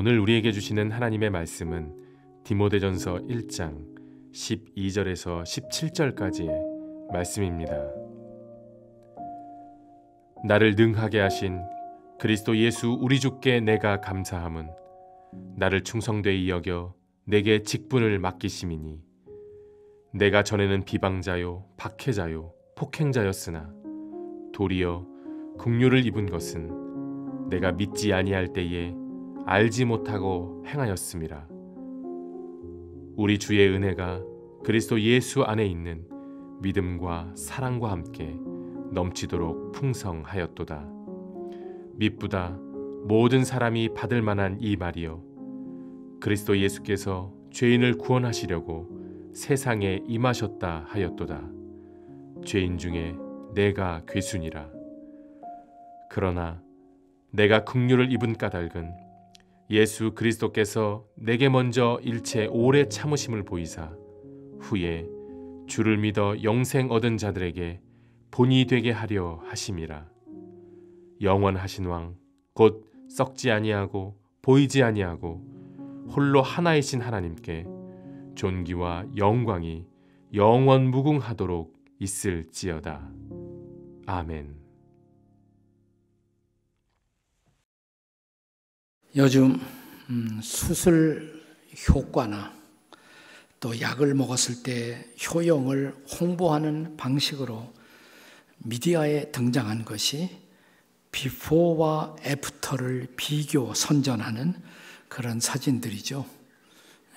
오늘 우리에게 주시는 하나님의 말씀은 디모데전서 1장 12절에서 17절까지의 말씀입니다. 나를 능하게 하신 그리스도 예수 우리 주께 내가 감사함은 나를 충성되이 여겨 내게 직분을 맡기심이니 내가 전에는 비방자요 박해자요 폭행자였으나 도리어 국류를 입은 것은 내가 믿지 아니할 때에 알지 못하고 행하였습니다. 우리 주의 은혜가 그리스도 예수 안에 있는 믿음과 사랑과 함께 넘치도록 풍성하였도다. 미부다 모든 사람이 받을 만한 이 말이요. 그리스도 예수께서 죄인을 구원하시려고 세상에 임하셨다 하였도다. 죄인 중에 내가 괴순이라. 그러나 내가 긍휼을 입은 까닭은 예수 그리스도께서 내게 먼저 일체 오래 참으심을 보이사 후에 주를 믿어 영생 얻은 자들에게 본이 되게 하려 하심이라 영원하신 왕 곧 썩지 아니하고 보이지 아니하고 홀로 하나이신 하나님께 존귀와 영광이 영원 무궁하도록 있을지어다 아멘. 요즘 음, 수술 효과나 또 약을 먹었을 때 효용을 홍보하는 방식으로 미디어에 등장한 것이 비포와 애프터를 비교 선전하는 그런 사진들이죠.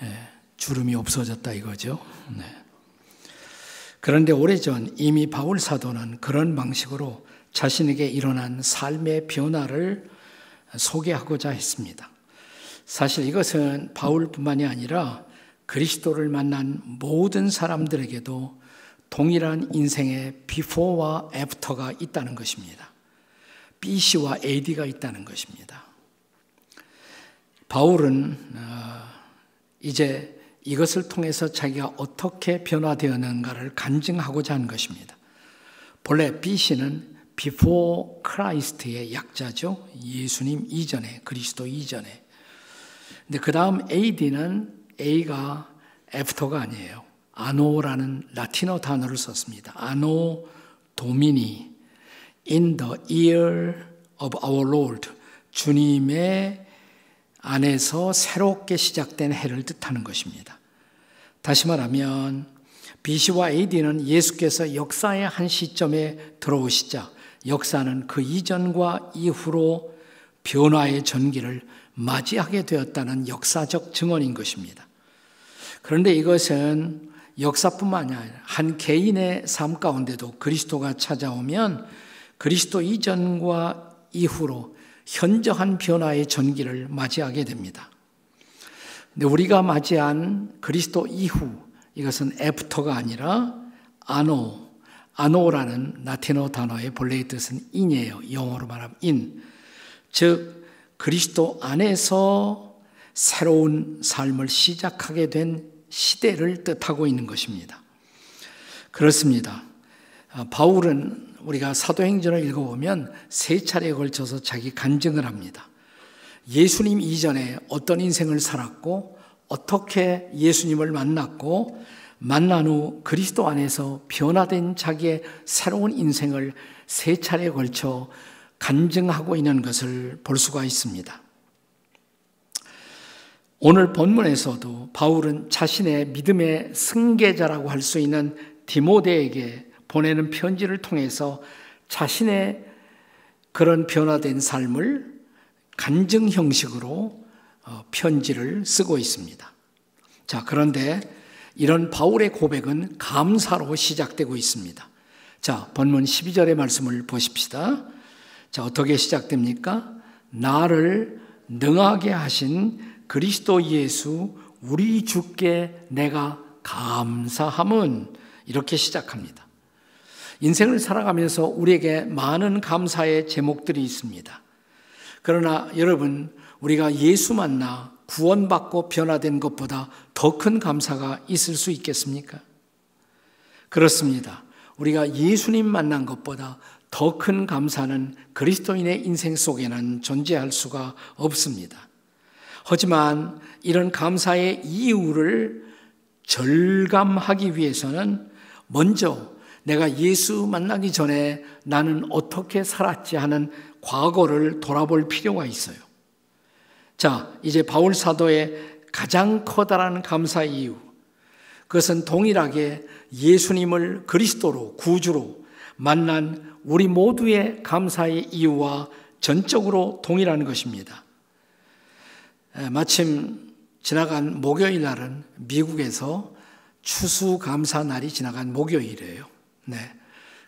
예, 주름이 없어졌다 이거죠. 네. 그런데 오래전 이미 바울 사도는 그런 방식으로 자신에게 일어난 삶의 변화를 소개하고자 했습니다. 사실 이것은 바울뿐만이 아니라 그리스도를 만난 모든 사람들에게도 동일한 인생의 비포와 애프터가 있다는 것입니다. BC와 AD가 있다는 것입니다. 바울은 어, 이제 이것을 통해서 자기가 어떻게 변화되었는가를 간증하고자 한 것입니다. 본래 BC는 before Christ의 약자죠. 예수님 이전에 그리스도 이전에. 근데 그다음 AD는 A가 after가 아니에요. 아노라는 라틴어 단어를 썼습니다. 아노 도미니 in the year of our Lord 주님의 안에서 새롭게 시작된 해를 뜻하는 것입니다. 다시 말하면 BC와 AD는 예수께서 역사의 한 시점에 들어오시자 역사는 그 이전과 이후로 변화의 전기를 맞이하게 되었다는 역사적 증언인 것입니다. 그런데 이것은 역사뿐만 아니라 한 개인의 삶 가운데도 그리스도가 찾아오면 그리스도 이전과 이후로 현저한 변화의 전기를 맞이하게 됩니다. 근데 우리가 맞이한 그리스도 이후 이것은 애프터가 아니라 아노 아노라는 라틴어 단어의 본래의 뜻은 인이에요. 영어로 말하면 인. 즉, 그리스도 안에서 새로운 삶을 시작하게 된 시대를 뜻하고 있는 것입니다. 그렇습니다. 아, 바울은 우리가 사도행전을 읽어보면 세 차례에 걸쳐서 자기 간증을 합니다. 예수님 이전에 어떤 인생을 살았고, 어떻게 예수님을 만났고, 만난 후 그리스도 안에서 변화된 자기의 새로운 인생을 세 차례에 걸쳐 간증하고 있는 것을 볼 수가 있습니다. 오늘 본문에서도 바울은 자신의 믿음의 승계자라고 할 수 있는 디모데에게 보내는 편지를 통해서 자신의 그런 변화된 삶을 간증 형식으로 어, 편지를 쓰고 있습니다. 자, 그런데 이런 바울의 고백은 감사로 시작되고 있습니다. 자, 본문 12절의 말씀을 보십시다. 자, 어떻게 시작됩니까? 나를 능하게 하신 그리스도 예수 우리 주께 내가 감사함은 이렇게 시작합니다. 인생을 살아가면서 우리에게 많은 감사의 제목들이 있습니다. 그러나 여러분, 우리가 예수 만나 구원받고 변화된 것보다 더 큰 감사가 있을 수 있겠습니까? 그렇습니다. 우리가 예수님 만난 것보다 더 큰 감사는 그리스도인의 인생 속에는 존재할 수가 없습니다. 하지만 이런 감사의 이유를 절감하기 위해서는 먼저 내가 예수 만나기 전에 나는 어떻게 살았지 하는 과거를 돌아볼 필요가 있어요. 자, 이제 바울 사도의 가장 커다란 감사 이유. 그것은 동일하게 예수님을 그리스도로 구주로 만난 우리 모두의 감사의 이유와 전적으로 동일한 것입니다. 마침 지나간 목요일 날은 미국에서 추수 감사 날이 지나간 목요일이에요. 네.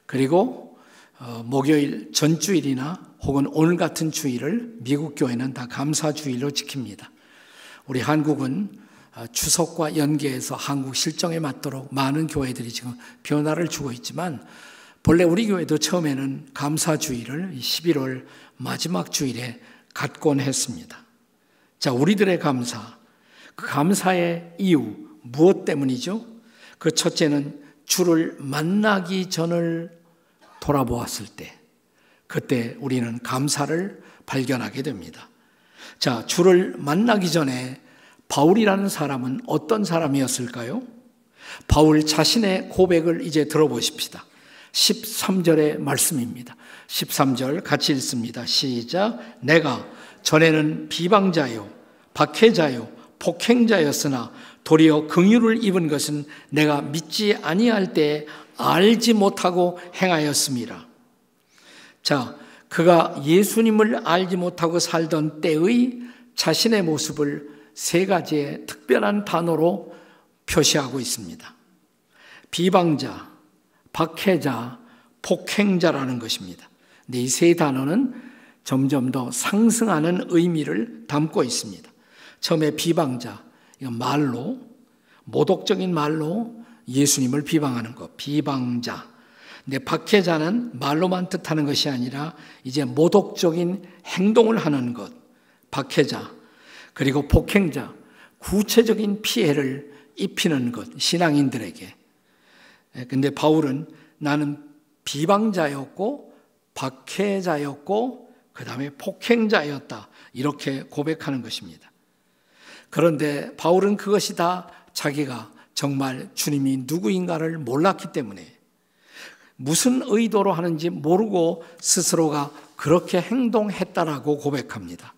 그리고 어, 목요일 전주일이나 혹은 오늘 같은 주일을 미국 교회는 다 감사주일로 지킵니다. 우리 한국은 어, 추석과 연계해서 한국 실정에 맞도록 많은 교회들이 지금 변화를 주고 있지만 본래 우리 교회도 처음에는 감사주일을 11월 마지막 주일에 갖곤 했습니다. 자, 우리들의 감사. 그 감사의 이유, 무엇 때문이죠? 그 첫째는 주를 만나기 전을 돌아보았을 때. 그때 우리는 감사를 발견하게 됩니다. 자, 주를 만나기 전에 바울이라는 사람은 어떤 사람이었을까요? 바울 자신의 고백을 이제 들어보십시다. 13절의 말씀입니다. 13절 같이 읽습니다. 시작. 내가 전에는 비방자요, 박해자요, 폭행자였으나 도리어 긍휼을 입은 것은 내가 믿지 아니할 때 알지 못하고 행하였습니다. 자, 그가 예수님을 알지 못하고 살던 때의 자신의 모습을 세 가지의 특별한 단어로 표시하고 있습니다. 비방자, 박해자, 폭행자라는 것입니다. 이 세 단어는 점점 더 상승하는 의미를 담고 있습니다. 처음에 비방자, 말로, 모독적인 말로 예수님을 비방하는 것, 비방자. 근데 박해자는 말로만 뜻하는 것이 아니라 이제 모독적인 행동을 하는 것, 박해자, 그리고 폭행자, 구체적인 피해를 입히는 것, 신앙인들에게. 예, 근데 바울은 나는 비방자였고, 박해자였고, 그 다음에 폭행자였다. 이렇게 고백하는 것입니다. 그런데 바울은 그것이 다 자기가 정말 주님이 누구인가를 몰랐기 때문에 무슨 의도로 하는지 모르고 스스로가 그렇게 행동했다라고 고백합니다.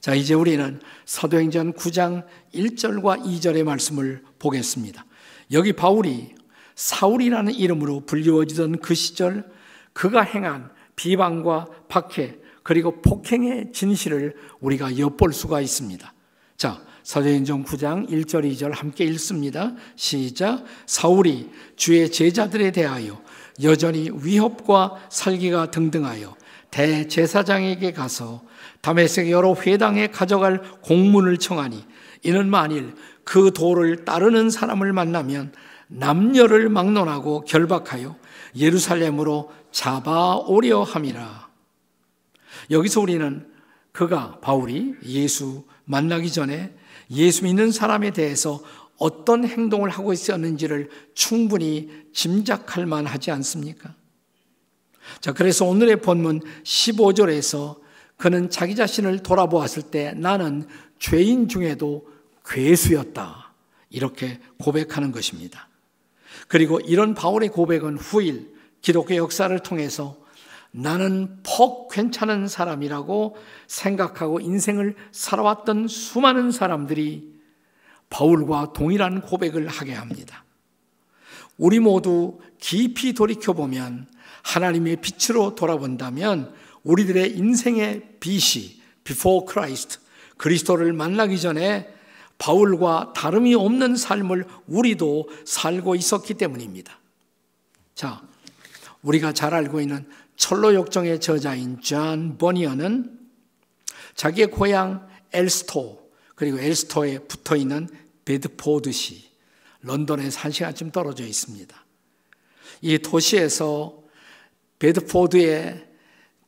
자, 이제 우리는 사도행전 9장 1절과 2절의 말씀을 보겠습니다. 여기 바울이 사울이라는 이름으로 불리워지던 그 시절 그가 행한 비방과 박해 그리고 폭행의 진실을 우리가 엿볼 수가 있습니다. 자, 사도행전 9장 1절 2절 함께 읽습니다. 시작. 사울이 주의 제자들에 대하여 여전히 위협과 살기가 등등하여 대제사장에게 가서 담메섹 여러 회당에 가져갈 공문을 청하니 이는 만일 그 도를 따르는 사람을 만나면 남녀를 막론하고 결박하여 예루살렘으로 잡아오려 함이라. 여기서 우리는 그가 바울이 예수 만나기 전에 예수 믿는 사람에 대해서 어떤 행동을 하고 있었는지를 충분히 짐작할 만하지 않습니까? 자, 그래서 오늘의 본문 15절에서 그는 자기 자신을 돌아보았을 때 나는 죄인 중에도 괴수였다. 이렇게 고백하는 것입니다. 그리고 이런 바울의 고백은 후일 기독교 역사를 통해서 나는 퍽 괜찮은 사람이라고 생각하고 인생을 살아왔던 수많은 사람들이 바울과 동일한 고백을 하게 합니다. 우리 모두 깊이 돌이켜보면 하나님의 빛으로 돌아본다면 우리들의 인생의 빛이 before Christ, 그리스도를 만나기 전에 바울과 다름이 없는 삶을 우리도 살고 있었기 때문입니다. 자, 우리가 잘 알고 있는 철로 역정의 저자인 존 버니어는 자기의 고향 엘스토 그리고 엘스토에 붙어 있는 베드포드시 런던에서 시간쯤 떨어져 있습니다. 이 도시에서 베드포드의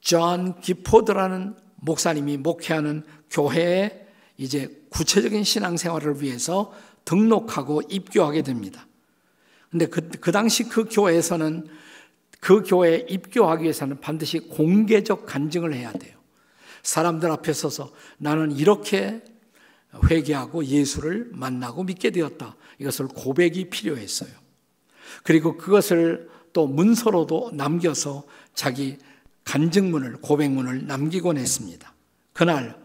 존 기포드라는 목사님이 목회하는 교회에 이제 구체적인 신앙생활을 위해서 등록하고 입교하게 됩니다. 근데 그, 그 당시 그 교회에서는 그 교회에 입교하기 위해서는 반드시 공개적 간증을 해야 돼요. 사람들 앞에 서서 나는 이렇게 회개하고 예수를 만나고 믿게 되었다. 이것을 고백이 필요했어요. 그리고 그것을 또 문서로도 남겨서 자기 간증문을 고백문을 남기곤 했습니다. 그날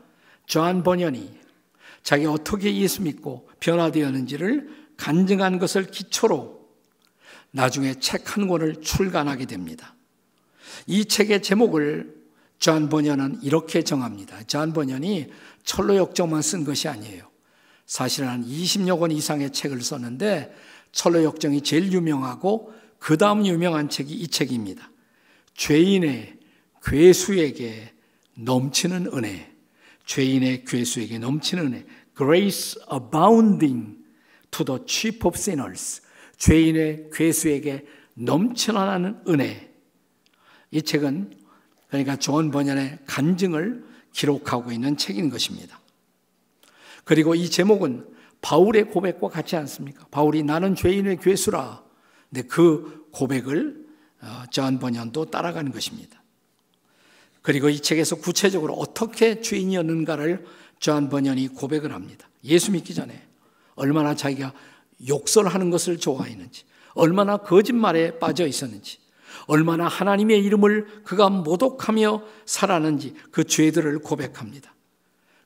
저한 번연이 자기 어떻게 예수 믿고 변화되었는지를 간증한 것을 기초로 나중에 책 한 권을 출간하게 됩니다. 이 책의 제목을 존 번연은 이렇게 정합니다. 존 번연이 철로 역정만 쓴 것이 아니에요. 사실은 한 20여 권 이상의 책을 썼는데 철로 역정이 제일 유명하고 그 다음 유명한 책이 이 책입니다. 죄인의 괴수에게 넘치는 은혜. 죄인의 괴수에게 넘치는 은혜. Grace abounding to the chief of sinners. 죄인의 괴수에게 넘쳐나는 은혜. 이 책은 그러니까 존 번연의 간증을 기록하고 있는 책인 것입니다. 그리고 이 제목은 바울의 고백과 같지 않습니까? 바울이 나는 죄인의 괴수라. 근데 그 고백을 어, 존 번연도 따라가는 것입니다. 그리고 이 책에서 구체적으로 어떻게 죄인이었는가를 존 번연이 고백을 합니다. 예수 믿기 전에 얼마나 자기가 욕설하는 것을 좋아했는지, 얼마나 거짓말에 빠져 있었는지, 얼마나 하나님의 이름을 그가 모독하며 살았는지 그 죄들을 고백합니다.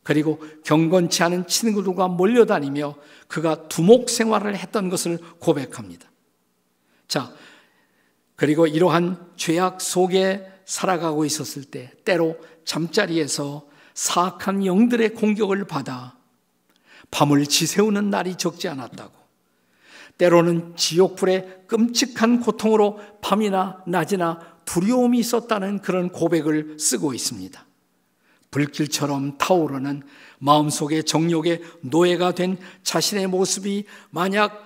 그리고 경건치 않은 친구들과 몰려다니며 그가 두목 생활을 했던 것을 고백합니다. 자, 그리고 이러한 죄악 속에 살아가고 있었을 때 때로 잠자리에서 사악한 영들의 공격을 받아 밤을 지새우는 날이 적지 않았다고 때로는 지옥불의 끔찍한 고통으로 밤이나 낮이나 두려움이 있었다는 그런 고백을 쓰고 있습니다. 불길처럼 타오르는 마음속의 정욕의 노예가 된 자신의 모습이 만약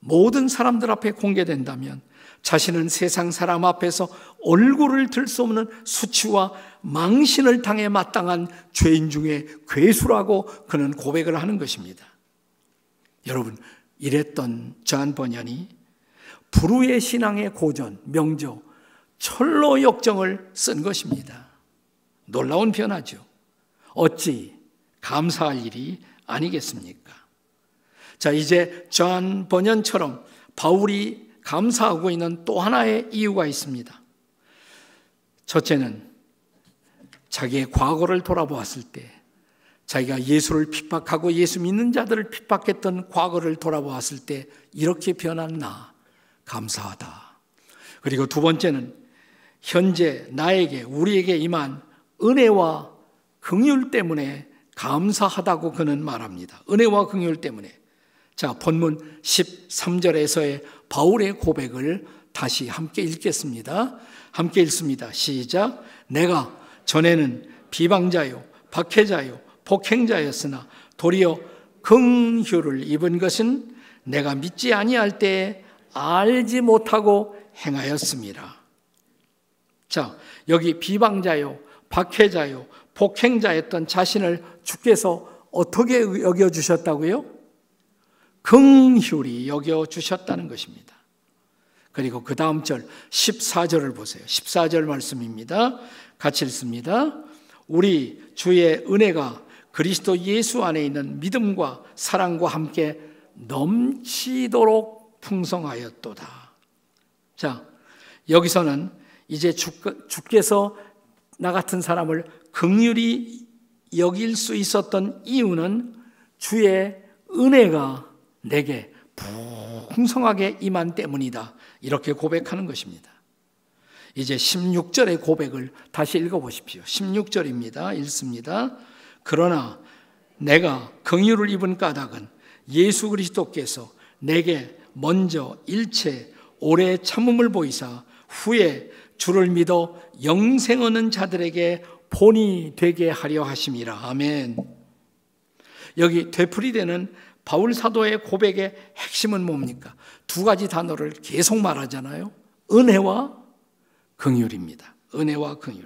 모든 사람들 앞에 공개된다면 자신은 세상 사람 앞에서 얼굴을 들 수 없는 수치와 망신을 당해 마땅한 죄인 중에 괴수라고 그는 고백을 하는 것입니다. 여러분, 이랬던 저한 번연이 불후의 신앙의 고전, 명조 철로 역정을 쓴 것입니다. 놀라운 변화죠. 어찌 감사할 일이 아니겠습니까? 자, 이제 저한 번연처럼 바울이 감사하고 있는 또 하나의 이유가 있습니다. 첫째는 자기의 과거를 돌아보았을 때 자기가 예수를 핍박하고 예수 믿는 자들을 핍박했던 과거를 돌아보았을 때 이렇게 변한 나 감사하다. 그리고 두 번째는 현재 나에게 우리에게 임한 은혜와 긍휼 때문에 감사하다고 그는 말합니다. 은혜와 긍휼 때문에. 자, 본문 13절에서의 바울의 고백을 다시 함께 읽겠습니다. 함께 읽습니다. 시작. 내가 전에는 비방자요 박해자요 폭행자였으나 도리어 긍휼을 입은 것은 내가 믿지 아니할 때에 알지 못하고 행하였습니다. 자, 여기 비방자요, 박해자요, 폭행자였던 자신을 주께서 어떻게 여겨 주셨다고요? 긍휼히 여겨 주셨다는 것입니다. 그리고 그 다음 절 14절을 보세요. 14절 말씀입니다. 같이 읽습니다. 우리 주의 은혜가 그리스도 예수 안에 있는 믿음과 사랑과 함께 넘치도록 풍성하였도다. 자, 여기서는 이제 주, 께서나 같은 사람을 극률이 여길 수 있었던 이유는 주의 은혜가 내게 풍성하게 임한 때문이다. 이렇게 고백하는 것입니다. 이제 16절의 고백을 다시 읽어보십시오. 16절입니다. 읽습니다. 그러나 내가 긍휼을 입은 까닭은 예수 그리스도께서 내게 먼저 일체 오래 참음을 보이사 후에 주를 믿어 영생 얻는 자들에게 본이 되게 하려 하심이라. 아멘. 여기 되풀이되는 바울 사도의 고백의 핵심은 뭡니까? 두 가지 단어를 계속 말하잖아요. 은혜와 긍휼입니다. 은혜와 긍휼.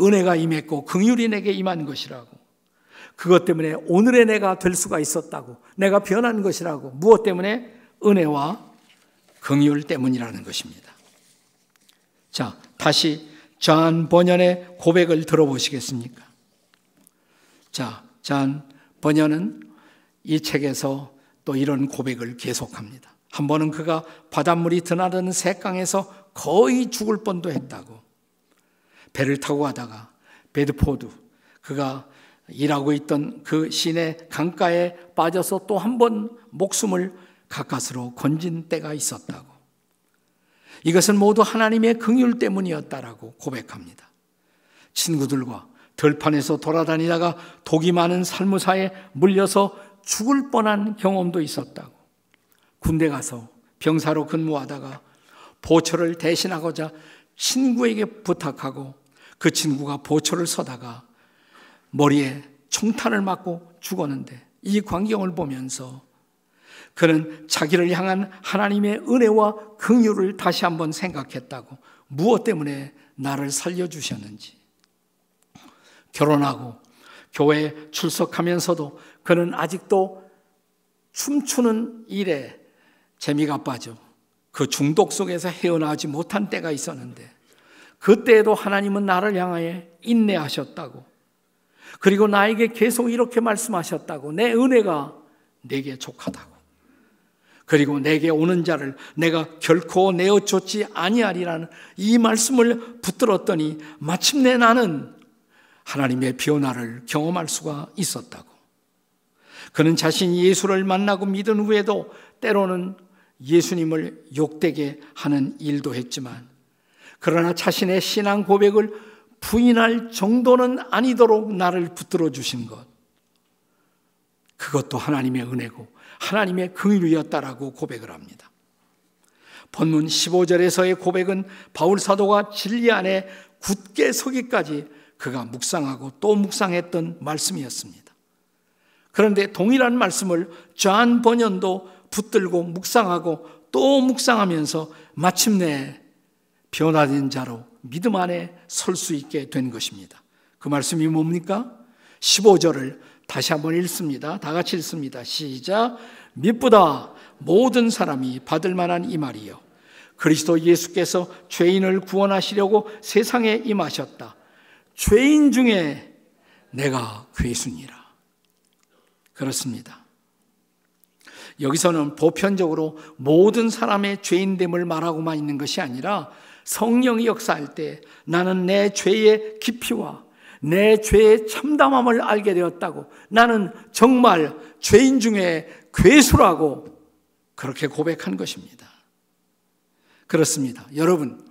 은혜가 임했고 긍휼이 내게 임한 것이라고. 그것 때문에 오늘의 내가 될 수가 있었다고. 내가 변한 것이라고. 무엇 때문에? 은혜와 긍휼 때문이라는 것입니다. 자, 다시 잔 번연의 고백을 들어보시겠습니까? 자, 잔 번연은 이 책에서 또 이런 고백을 계속합니다. 한 번은 그가 바닷물이 드나드는 새강에서 거의 죽을 뻔도 했다고. 배를 타고 가다가 베드포드 그가 일하고 있던 그 시내 강가에 빠져서 또 한 번 목숨을 가까스로 건진 때가 있었다고. 이것은 모두 하나님의 긍휼 때문이었다라고 고백합니다. 친구들과 들판에서 돌아다니다가 독이 많은 살무사에 물려서 죽을 뻔한 경험도 있었다고. 군대 가서 병사로 근무하다가 보초를 대신하고자 친구에게 부탁하고 그 친구가 보초를 서다가 머리에 총탄을 맞고 죽었는데 이 광경을 보면서 그는 자기를 향한 하나님의 은혜와 긍휼을 다시 한번 생각했다고 무엇 때문에 나를 살려 주셨는지 결혼하고 교회에 출석하면서도 그는 아직도 춤추는 일에 재미가 빠져 그 중독 속에서 헤어나지 못한 때가 있었는데 그때에도 하나님은 나를 향하여 인내하셨다고 그리고 나에게 계속 이렇게 말씀하셨다고. 내 은혜가 내게 족하다고. 그리고 내게 오는 자를 내가 결코 내어 줬지 아니하리라는 이 말씀을 붙들었더니 마침내 나는 하나님의 변화를 경험할 수가 있었다고. 그는 자신이 예수를 만나고 믿은 후에도 때로는 예수님을 욕되게 하는 일도 했지만 그러나 자신의 신앙 고백을 부인할 정도는 아니도록 나를 붙들어 주신 것. 그것도 하나님의 은혜고 하나님의 긍휼이었다라고 고백을 합니다. 본문 15절에서의 고백은 바울 사도가 진리 안에 굳게 서기까지 그가 묵상하고 또 묵상했던 말씀이었습니다. 그런데 동일한 말씀을 존 번연도 붙들고 묵상하고 또 묵상하면서 마침내 변화된 자로 믿음 안에 설 수 있게 된 것입니다. 그 말씀이 뭡니까? 15절을 다시 한번 읽습니다. 다 같이 읽습니다. 시작. 믿보다 모든 사람이 받을 만한 이 말이요. 그리스도 예수께서 죄인을 구원하시려고 세상에 임하셨다. 죄인 중에 내가 괴수니라. 그렇습니다. 여기서는 보편적으로 모든 사람의 죄인됨을 말하고만 있는 것이 아니라 성령이 역사할 때 나는 내 죄의 깊이와 내 죄의 참담함을 알게 되었다고 나는 정말 죄인 중에 괴수라고 그렇게 고백한 것입니다. 그렇습니다. 여러분,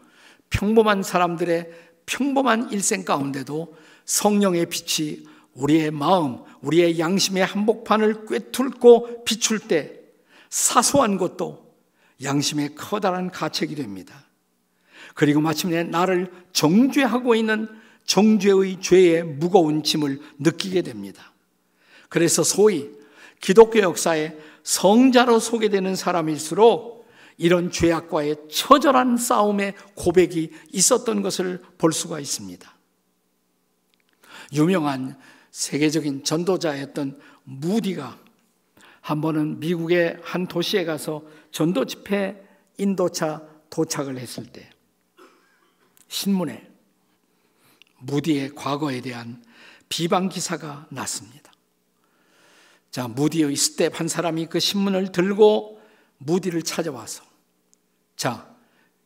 평범한 사람들의 평범한 일생 가운데도 성령의 빛이 우리의 마음, 우리의 양심의 한복판을 꿰뚫고 비출 때 사소한 것도 양심의 커다란 가책이 됩니다. 그리고 마침내 나를 정죄하고 있는 정죄의 죄의 무거운 짐을 느끼게 됩니다. 그래서 소위 기독교 역사에 성자로 소개되는 사람일수록 이런 죄악과의 처절한 싸움의 고백이 있었던 것을 볼 수가 있습니다. 유명한 세계적인 전도자였던 무디가 한 번은 미국의 한 도시에 가서 전도 집회 인도차 도착을 했을 때 신문에 무디의 과거에 대한 비방 기사가 났습니다. 자, 무디의 스텝 한 사람이 그 신문을 들고 무디를 찾아와서 자,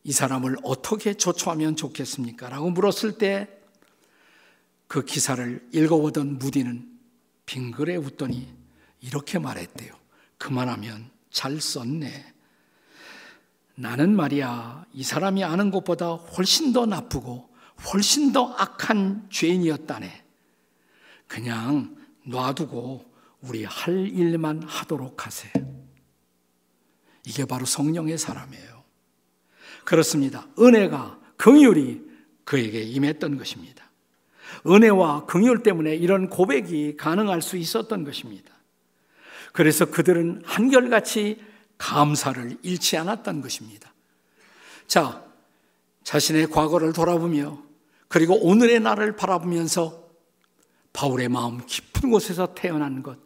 이 사람을 어떻게 조처하면 좋겠습니까? 라고 물었을 때 그 기사를 읽어보던 무디는 빙그레 웃더니 이렇게 말했대요. 그만하면 잘 썼네. 나는 말이야, 이 사람이 아는 것보다 훨씬 더 나쁘고 훨씬 더 악한 죄인이었다네. 그냥 놔두고 우리 할 일만 하도록 하세요. 이게 바로 성령의 사람이에요. 그렇습니다. 은혜가, 긍휼이 그에게 임했던 것입니다. 은혜와 긍휼 때문에 이런 고백이 가능할 수 있었던 것입니다. 그래서 그들은 한결같이 감사를 잃지 않았던 것입니다. 자, 자신의 과거를 돌아보며 그리고 오늘의 나를 바라보면서 바울의 마음 깊은 곳에서 태어난 것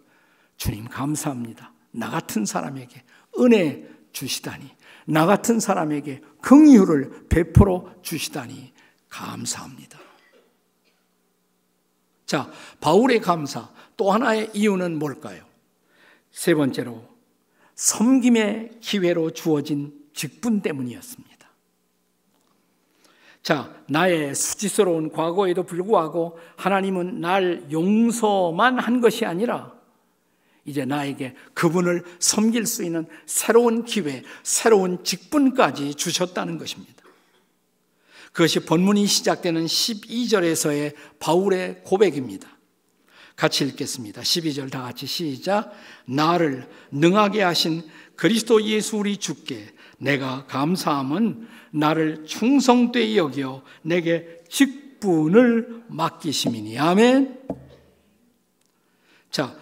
주님 감사합니다. 나 같은 사람에게 은혜 주시다니 나 같은 사람에게 긍휼을 베풀어 주시다니 감사합니다. 자, 바울의 감사 또 하나의 이유는 뭘까요? 세 번째로 섬김의 기회로 주어진 직분 때문이었습니다. 자, 나의 수치스러운 과거에도 불구하고 하나님은 날 용서만 한 것이 아니라 이제 나에게 그분을 섬길 수 있는 새로운 기회, 새로운 직분까지 주셨다는 것입니다. 그것이 본문이 시작되는 12절에서의 바울의 고백입니다. 같이 읽겠습니다. 12절 다 같이 시작. 나를 능하게 하신 그리스도 예수 우리 주께 내가 감사함은 나를 충성되이 여겨 내게 직분을 맡기심이니. 아멘. 자,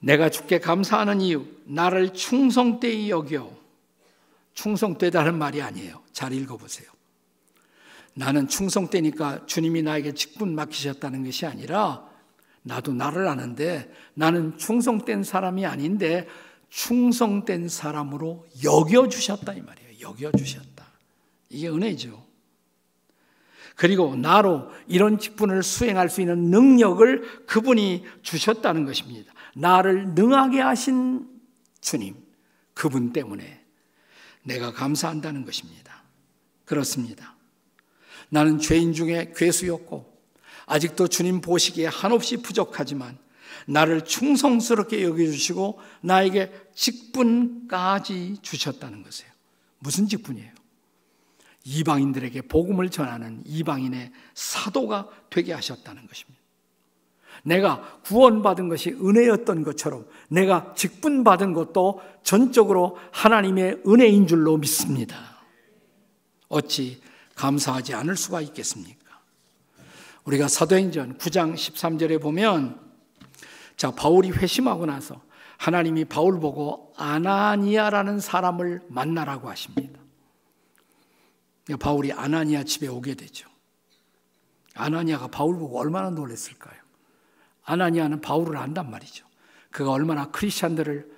내가 주께 감사하는 이유, 나를 충성되이 여겨. 충성되다는 말이 아니에요. 잘 읽어보세요. 나는 충성되니까 주님이 나에게 직분 맡기셨다는 것이 아니라 나도 나를 아는데 나는 충성된 사람이 아닌데 충성된 사람으로 여겨주셨다 이 말이에요. 여겨주셨다. 이게 은혜죠. 그리고 나로 이런 직분을 수행할 수 있는 능력을 그분이 주셨다는 것입니다. 나를 능하게 하신 주님, 그분 때문에 내가 감사한다는 것입니다. 그렇습니다. 나는 죄인 중에 괴수였고 아직도 주님 보시기에 한없이 부족하지만 나를 충성스럽게 여겨주시고 나에게 직분까지 주셨다는 것이에요. 무슨 직분이에요? 이방인들에게 복음을 전하는 이방인의 사도가 되게 하셨다는 것입니다. 내가 구원받은 것이 은혜였던 것처럼 내가 직분받은 것도 전적으로 하나님의 은혜인 줄로 믿습니다. 어찌 감사하지 않을 수가 있겠습니까? 우리가 사도행전 9장 13절에 보면 자, 바울이 회심하고 나서 하나님이 바울 보고 아나니아라는 사람을 만나라고 하십니다. 그러니까 바울이 아나니아 집에 오게 되죠. 아나니아가 바울 보고 얼마나 놀랐을까요? 아나니아는 바울을 안단 말이죠. 그가 얼마나 크리스천들을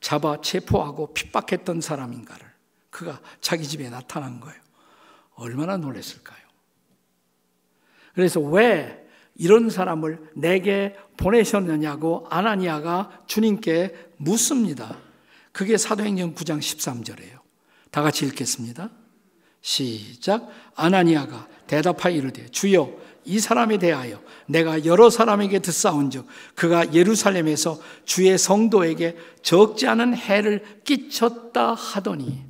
잡아 체포하고 핍박했던 사람인가를 그가 자기 집에 나타난 거예요. 얼마나 놀랐을까요? 그래서 왜 이런 사람을 내게 보내셨느냐고 아나니아가 주님께 묻습니다. 그게 사도행전 9장 13절이에요. 다 같이 읽겠습니다. 시작. 아나니아가 대답하여 이르되 주여 이 사람에 대하여 내가 여러 사람에게 듣사온즉 그가 예루살렘에서 주의 성도에게 적지 않은 해를 끼쳤다 하더니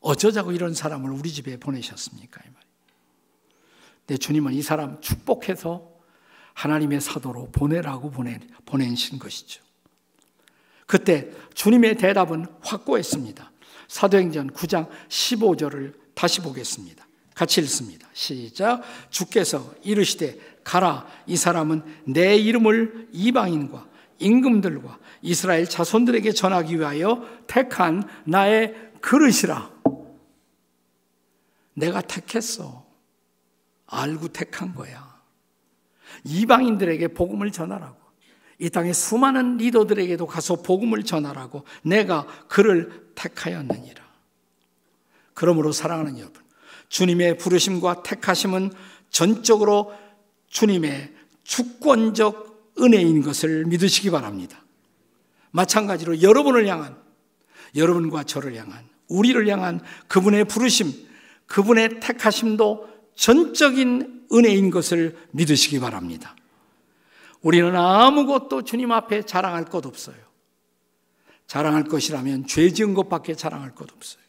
어쩌자고 이런 사람을 우리 집에 보내셨습니까? 근데 주님은 이 사람 축복해서 하나님의 사도로 보내라고 보내신 것이죠. 그때 주님의 대답은 확고했습니다. 사도행전 9장 15절을 다시 보겠습니다. 같이 읽습니다. 시작. 주께서 이르시되 가라 이 사람은 내 이름을 이방인과 임금들과 이스라엘 자손들에게 전하기 위하여 택한 나의 그릇이라. 내가 택했어. 알고 택한 거야. 이방인들에게 복음을 전하라고. 이 땅의 수많은 리더들에게도 가서 복음을 전하라고 내가 그를 택하였느니라. 그러므로 사랑하는 여러분, 주님의 부르심과 택하심은 전적으로 주님의 주권적 은혜인 것을 믿으시기 바랍니다. 마찬가지로 여러분을 향한, 여러분과 저를 향한, 우리를 향한 그분의 부르심, 그분의 택하심도 전적인 은혜인 것을 믿으시기 바랍니다. 우리는 아무것도 주님 앞에 자랑할 것 없어요. 자랑할 것이라면 죄 지은 것밖에 자랑할 것 없어요.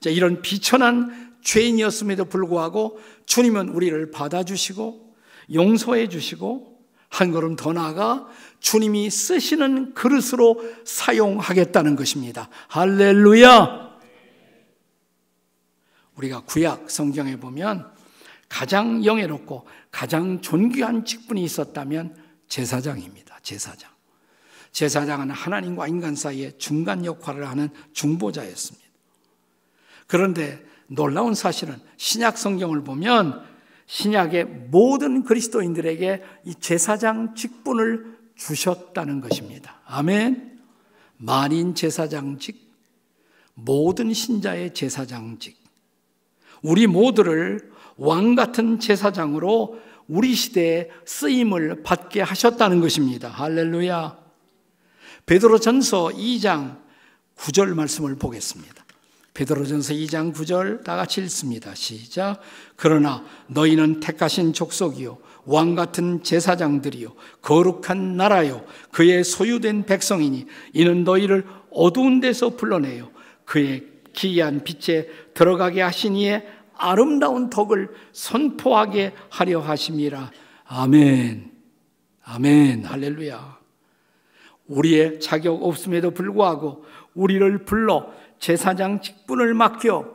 자, 이런 비천한 죄인이었음에도 불구하고 주님은 우리를 받아주시고 용서해 주시고 한 걸음 더 나아가 주님이 쓰시는 그릇으로 사용하겠다는 것입니다. 할렐루야! 우리가 구약 성경에 보면 가장 영예롭고 가장 존귀한 직분이 있었다면 제사장입니다. 제사장. 제사장은 하나님과 인간 사이의 중간 역할을 하는 중보자였습니다. 그런데 놀라운 사실은 신약 성경을 보면 신약의 모든 그리스도인들에게 이 제사장 직분을 주셨다는 것입니다. 아멘. 만인 제사장직, 모든 신자의 제사장직. 우리 모두를 왕 같은 제사장으로 우리 시대에 쓰임을 받게 하셨다는 것입니다. 할렐루야. 베드로전서 2장 9절 말씀을 보겠습니다. 베드로전서 2장 9절 다 같이 읽습니다. 시작. 그러나 너희는 택하신 족속이요 왕 같은 제사장들이요 거룩한 나라요 그의 소유된 백성이니 이는 너희를 어두운 데서 불러내요 그의 기이한 빛에 들어가게 하시니에 아름다운 덕을 선포하게 하려 하심이라. 아멘. 아멘. 할렐루야. 우리의 자격 없음에도 불구하고 우리를 불러 제사장 직분을 맡겨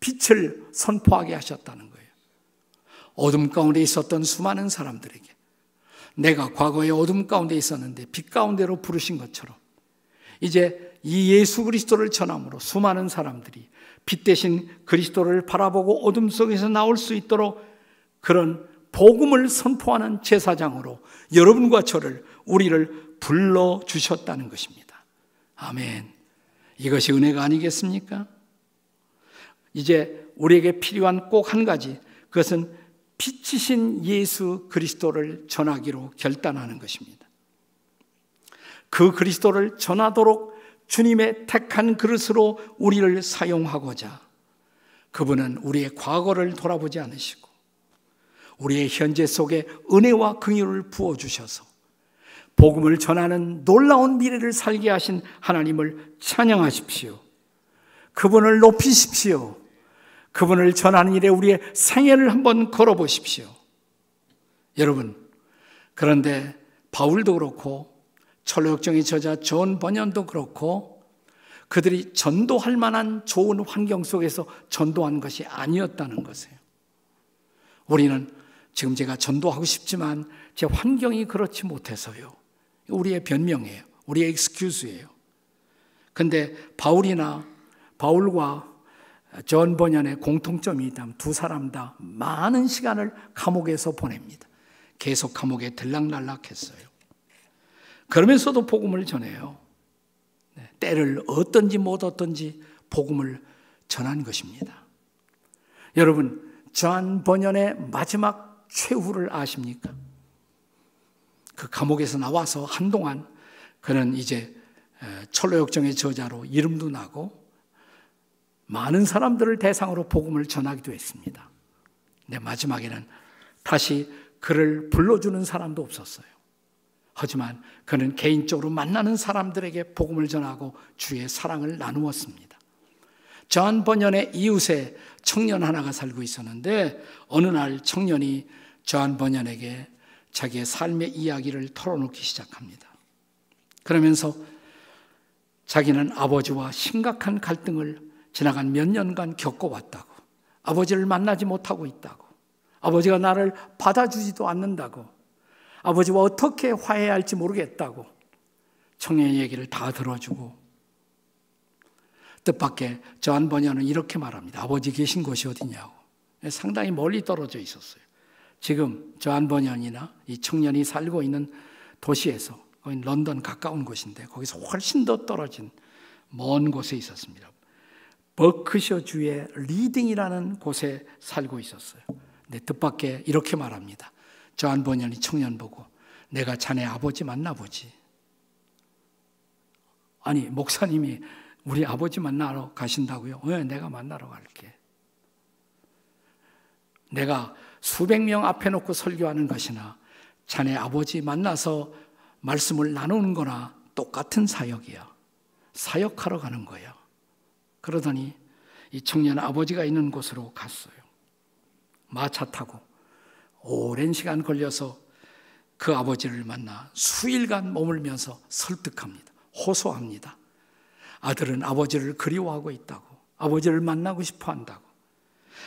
빛을 선포하게 하셨다는 거예요. 어둠 가운데 있었던 수많은 사람들에게 내가 과거에 어둠 가운데 있었는데 빛 가운데로 부르신 것처럼 이제 이 예수 그리스도를 전함으로 수많은 사람들이 빛 대신 그리스도를 바라보고 어둠 속에서 나올 수 있도록 그런 복음을 선포하는 제사장으로 여러분과 저를 우리를 불러 주셨다는 것입니다. 아멘. 이것이 은혜가 아니겠습니까? 이제 우리에게 필요한 꼭 한 가지 그것은 빛이신 예수 그리스도를 전하기로 결단하는 것입니다. 그 그리스도를 전하도록 주님의 택한 그릇으로 우리를 사용하고자 그분은 우리의 과거를 돌아보지 않으시고 우리의 현재 속에 은혜와 긍휼을 부어 주셔서 복음을 전하는 놀라운 미래를 살게 하신 하나님을 찬양하십시오. 그분을 높이십시오. 그분을 전하는 일에 우리의 생애를 한번 걸어 보십시오. 여러분, 그런데 바울도 그렇고 철로역정의 저자 전 번연도 그렇고 그들이 전도할 만한 좋은 환경 속에서 전도한 것이 아니었다는 것이에요. 우리는 지금 제가 전도하고 싶지만 제 환경이 그렇지 못해서요. 우리의 변명이에요. 우리의 익스큐즈예요. 근데 바울이나 바울과 전 번연의 공통점이 있다면 두 사람 다 많은 시간을 감옥에서 보냅니다. 계속 감옥에 들락날락했어요. 그러면서도 복음을 전해요. 네, 때를 얻든지 못 얻든지 복음을 전한 것입니다. 여러분, 전 번연의 마지막 최후를 아십니까? 그 감옥에서 나와서 한동안 그는 이제 철로역정의 저자로 이름도 나고 많은 사람들을 대상으로 복음을 전하기도 했습니다. 근데 마지막에는 다시 그를 불러주는 사람도 없었어요. 하지만 그는 개인적으로 만나는 사람들에게 복음을 전하고 주의 사랑을 나누었습니다. 존 번연의 이웃에 청년 하나가 살고 있었는데 어느 날 청년이 존 번연에게 자기의 삶의 이야기를 털어놓기 시작합니다. 그러면서 자기는 아버지와 심각한 갈등을 지나간 몇 년간 겪어왔다고 아버지를 만나지 못하고 있다고 아버지가 나를 받아주지도 않는다고 아버지와 어떻게 화해해야 할지 모르겠다고 청년의 얘기를 다 들어주고 뜻밖의 저한 번연은 이렇게 말합니다. 아버지 계신 곳이 어디냐고. 예, 상당히 멀리 떨어져 있었어요. 지금 저한 번연이나 이 청년이 살고 있는 도시에서 런던 가까운 곳인데 거기서 훨씬 더 떨어진 먼 곳에 있었습니다. 버크셔 주의 리딩이라는 곳에 살고 있었어요. 근데 뜻밖의 이렇게 말합니다. 저 안보년이 청년 보고 내가 자네 아버지 만나보지. 아니 목사님이 우리 아버지 만나러 가신다고요? 왜 어, 내가 만나러 갈게? 내가 수백 명 앞에 놓고 설교하는 것이나 자네 아버지 만나서 말씀을 나누는 거나 똑같은 사역이야. 사역하러 가는 거야. 그러더니 이 청년 아버지가 있는 곳으로 갔어요. 마차 타고 오랜 시간 걸려서 그 아버지를 만나 수일간 머물면서 설득합니다. 호소합니다. 아들은 아버지를 그리워하고 있다고. 아버지를 만나고 싶어 한다고.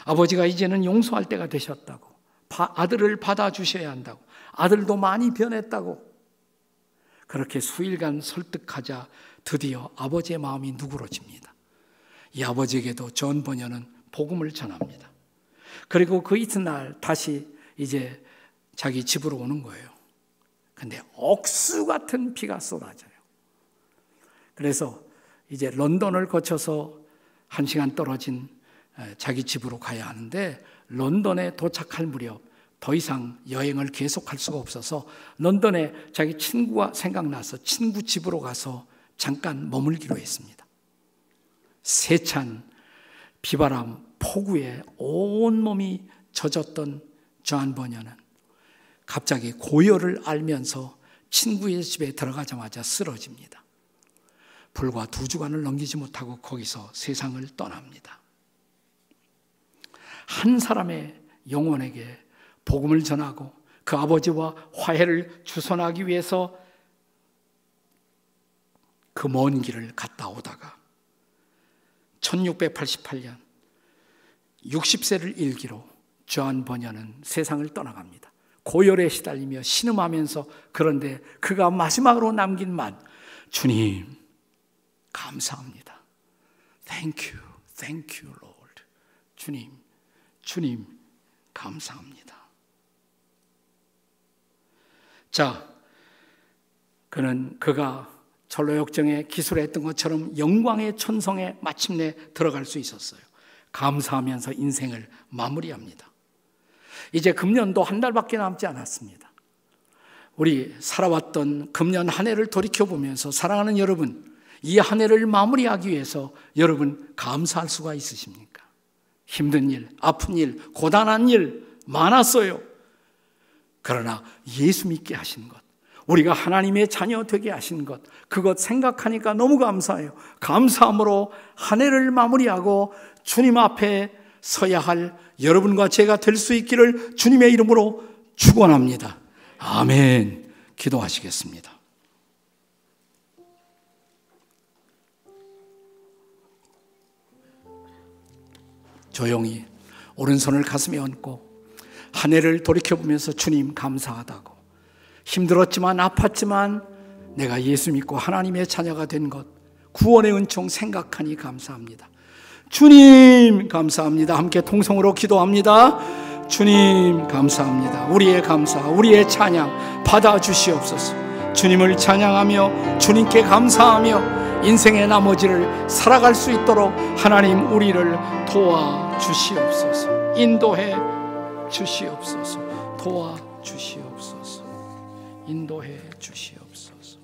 아버지가 이제는 용서할 때가 되셨다고. 아들을 받아주셔야 한다고. 아들도 많이 변했다고. 그렇게 수일간 설득하자 드디어 아버지의 마음이 누그러집니다. 이 아버지에게도 전번연는 복음을 전합니다. 그리고 그 이튿날 다시 이제 자기 집으로 오는 거예요. 근데 억수 같은 비가 쏟아져요. 그래서 이제 런던을 거쳐서 한 시간 떨어진 자기 집으로 가야 하는데 런던에 도착할 무렵 더 이상 여행을 계속할 수가 없어서 런던에 자기 친구가 생각나서 친구 집으로 가서 잠깐 머물기로 했습니다. 세찬 비바람 폭우에 온몸이 젖었던 저한 번연은 갑자기 고열을 알면서 친구의 집에 들어가자마자 쓰러집니다. 불과 두 주간을 넘기지 못하고 거기서 세상을 떠납니다. 한 사람의 영혼에게 복음을 전하고 그 아버지와 화해를 주선하기 위해서 그 먼 길을 갔다 오다가 1688년 60세를 일기로 존 버녀는 세상을 떠나갑니다. 고열에 시달리며 신음하면서 그런데 그가 마지막으로 남긴 말 주님 감사합니다. Thank you, thank you, Lord. 주님, 주님 감사합니다. 자, 그는 그가 철로역정에 기술했던 것처럼 영광의 천성에 마침내 들어갈 수 있었어요. 감사하면서 인생을 마무리합니다. 이제 금년도 한 달밖에 남지 않았습니다. 우리 살아왔던 금년 한 해를 돌이켜보면서 사랑하는 여러분, 이 한 해를 마무리하기 위해서 여러분 감사할 수가 있으십니까? 힘든 일, 아픈 일, 고단한 일 많았어요. 그러나 예수 믿게 하신 것, 우리가 하나님의 자녀 되게 하신 것, 그것 생각하니까 너무 감사해요. 감사함으로 한 해를 마무리하고 주님 앞에 서야 할 여러분과 제가 될 수 있기를 주님의 이름으로 축원합니다. 아멘. 기도하시겠습니다. 조용히 오른손을 가슴에 얹고 한 해를 돌이켜보면서 주님 감사하다고 힘들었지만 아팠지만 내가 예수 믿고 하나님의 자녀가 된 것 구원의 은총 생각하니 감사합니다. 주님 감사합니다. 함께 통성으로 기도합니다. 주님 감사합니다. 우리의 감사, 우리의 찬양 받아 주시옵소서. 주님을 찬양하며 주님께 감사하며 인생의 나머지를 살아갈 수 있도록 하나님 우리를 도와 주시옵소서. 인도해 주시옵소서. 도와 주시옵소서. 인도해 주시옵소서.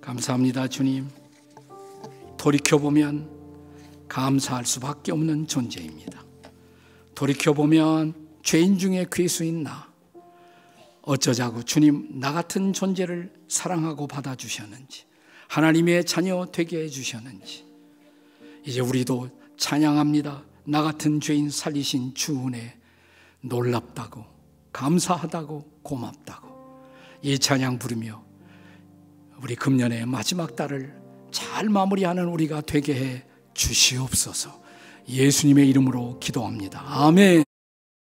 감사합니다, 주님. 돌이켜 보면 감사할 수밖에 없는 존재입니다. 돌이켜보면 죄인 중에 괴수인 나. 어쩌자고 주님 나 같은 존재를 사랑하고 받아주셨는지 하나님의 자녀 되게 해주셨는지 이제 우리도 찬양합니다. 나 같은 죄인 살리신 주은혜 놀랍다고 감사하다고 고맙다고 이 찬양 부르며 우리 금년의 마지막 달을 잘 마무리하는 우리가 되게 해 주시옵소서. 예수님의 이름으로 기도합니다. 아멘.